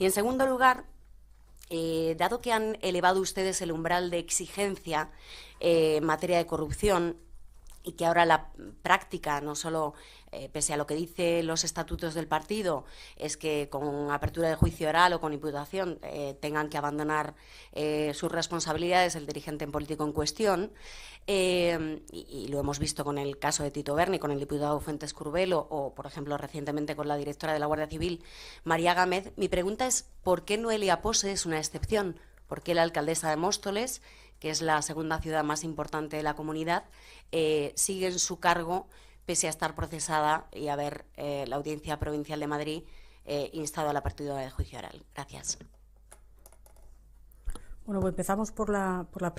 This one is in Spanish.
Y en segundo lugar, eh, dado que han elevado ustedes el umbral de exigencia eh, en materia de corrupción, y que ahora la práctica, no solo eh, pese a lo que dicen los estatutos del partido, es que con apertura de juicio oral o con imputación eh, tengan que abandonar eh, sus responsabilidades el dirigente político en cuestión. Y, lo hemos visto con el caso de Tito Berni, con el diputado Fuentes Curbelo o, por ejemplo, recientemente con la directora de la Guardia Civil, María Gámez. Mi pregunta es, ¿por qué Noelia Pose es una excepción? porque la alcaldesa de Móstoles, que es la segunda ciudad más importante de la comunidad, eh, sigue en su cargo pese a estar procesada y haber eh, la Audiencia Provincial de Madrid eh, instado a la partida de juicio oral. Gracias. Bueno, pues empezamos por la, por